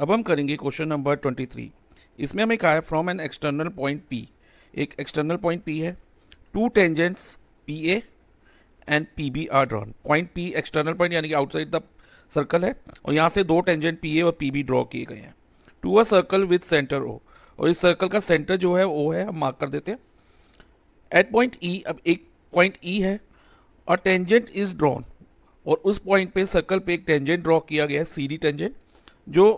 अब हम करेंगे क्वेश्चन नंबर ट्वेंटी थ्री इसमें हमें कहा है from an external point P एक एक्सटर्नल पॉइंट पी है two tangents P A and P B are drawn point P external point यानी कि आउटसाइड द सर्कल है और यहाँ से दो टेंजेंट पी ए और पी बी ड्रॉ किए गए हैं to a circle with centre O और इस सर्कल का सेंटर जो है ओ है हम मार्क कर देते हैं एट पॉइंट ई अब एक पॉइंट ई e है और टेंजेंट इज ड्रॉन और उस पॉइंट पे सर्कल पे एक टेंजेंट ड्रॉ किया गया है सी डी टेंजेंट जो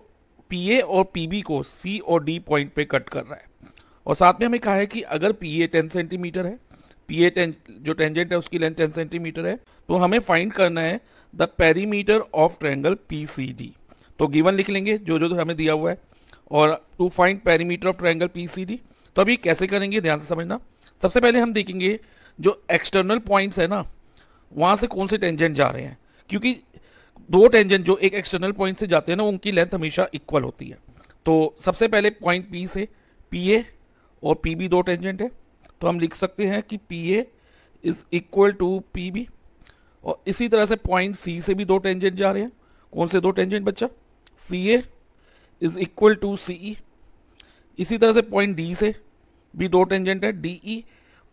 पी ए और पी बी को सी और डी पॉइंट पे कट कर रहा है और साथ में हमें कहा है कि अगर पी ए टेन सेंटीमीटर है पी ए पीए जो टेंजेंट है उसकी लेंथ टेन सेंटीमीटर है तो हमें फाइंड करना है the perimeter of triangle P C D तो गिवन लिख लेंगे जो जो तो हमें दिया हुआ है और to find perimeter of triangle P C D तो अभी कैसे करेंगे ध्यान से समझना सबसे पहले हम देखेंगे जो एक्सटर्नल पॉइंट्स है ना वहाँ से कौन से टेंजेंट जा रहे हैं क्योंकि दो टेंजेंट जो एक एक्सटर्नल पॉइंट से जाते हैं ना उनकी लेंथ हमेशा इक्वल होती है तो सबसे पहले पॉइंट पी से पी ए और पी बी दो टेंजेंट है तो हम लिख सकते हैं कि P A is equal to P B और इसी तरह से पॉइंट सी से भी दो टेंजेंट जा रहे हैं कौन से दो टेंजेंट बच्चा C A is equal to C E इसी तरह से पॉइंट डी से भी दो टेंजेंट है डी ई e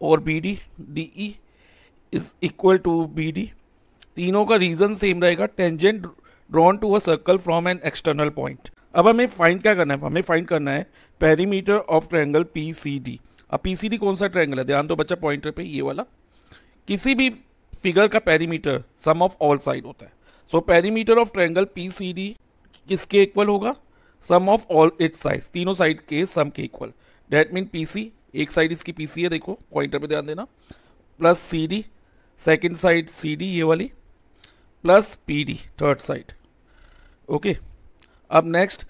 और B D D E is equal to B D तीनों का रीजन सेम रहेगा tangent drawn to a circle from an external point अब हमें फाइंड क्या करना है हमें फाइंड करना है perimeter of triangle P C D अब पी सी डी कौन सा ट्रायंगल है ध्यान दो बच्चा पॉइंटर पे ये वाला किसी भी फिगर का perimeter sum of all side होता है so perimeter of triangle P C D किसके इक्वल होगा सम ऑफ ऑल इट्स साइज तीनों साइड के सम के equal that mean P C एक साइड इसकी पी सी है देखो पॉइंटर पे ध्यान देना plus C D second side C D ये वाली plus P D third side okay अब नेक्स्ट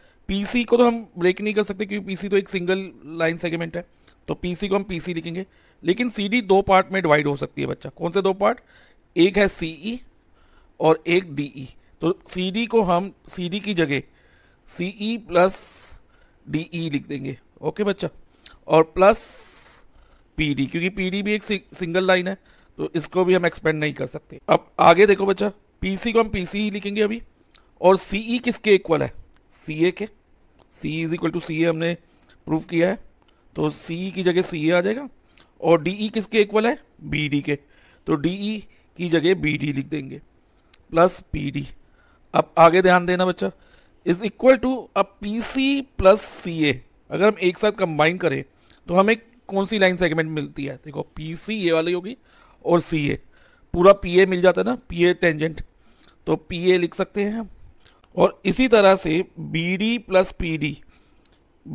सी को तो हम ब्रेक नहीं कर सकते क्योंकि सी तो एक सिंगल लाइन सेगमेंट है तो सी को हम सी लिखेंगे लेकिन सी डी दो पार्ट में डिवाइड हो सकती है बच्चा कौन से दो पार्ट एक है सी ई e और एक डी ई e। तो सी डी को हम सी डी की जगह सी ई प्लस डी ई लिख देंगे ओके बच्चा और प्लस पी डी क्योंकि पी डी भी एक सिंगल लाइन है तो इसको भी हम एक्सपेंड नहीं कर सकते अब आगे देखो बच्चा पीसी को हम पीसी ही लिखेंगे अभी और सीई e किसके इक्वल है सीए के C is equal to C हमने प्रूव किया है तो सीई e की जगह सी आ जाएगा और डीई e किसके इक्वल है बीडी के तो डीई की जगह बीडी लिख देंगे प्लस पीडी अब आगे ध्यान देना बच्चा इज इक्वल टू अब P C plus C A अगर हम एक साथ कंबाइन करें तो हमें कौन सी लाइन सेगमेंट मिलती है देखो पी सी ये वाली होगी और सी ए पूरा पी ए मिल जाता है ना पी ए टेंजेंट तो पी ए लिख सकते हैं और इसी तरह से B D plus P D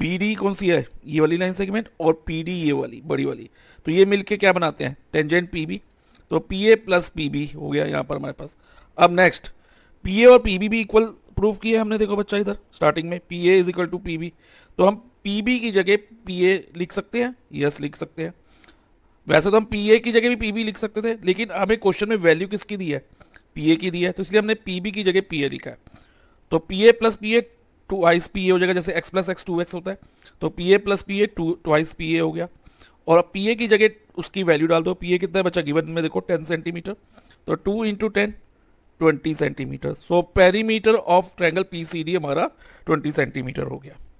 B D कौन सी है ये वाली लाइन सेगमेंट और पी डी ये वाली बड़ी वाली तो ये मिलके क्या बनाते हैं टेंजेंट पी बी तो P A plus P B हो गया यहाँ पर हमारे पास अब नेक्स्ट पी ए और पी बी भी इक्वल प्रूफ किया हमने देखो बच्चा इधर स्टार्टिंग में P A is equal to P B तो हम पी बी की जगह पी ए लिख सकते हैं यस लिख सकते हैं वैसे तो हम पी ए की जगह भी पी बी लिख सकते थे लेकिन हमें क्वेश्चन में वैल्यू किसकी दी है पी ए की दी है तो इसलिए हमने पी बी की जगह पी ए लिखा है तो P A plus P A twice P हो जाएगा जैसे X plus X two X होता है तो P A plus P A to twice P A हो गया और अब पी ए की जगह उसकी वैल्यू डाल दो पी ए कितना बचा गिवन में देखो टेन सेंटीमीटर तो two into ten twenty centimetre so perimeter of triangle P C D हमारा ट्वेंटी सेंटीमीटर हो गया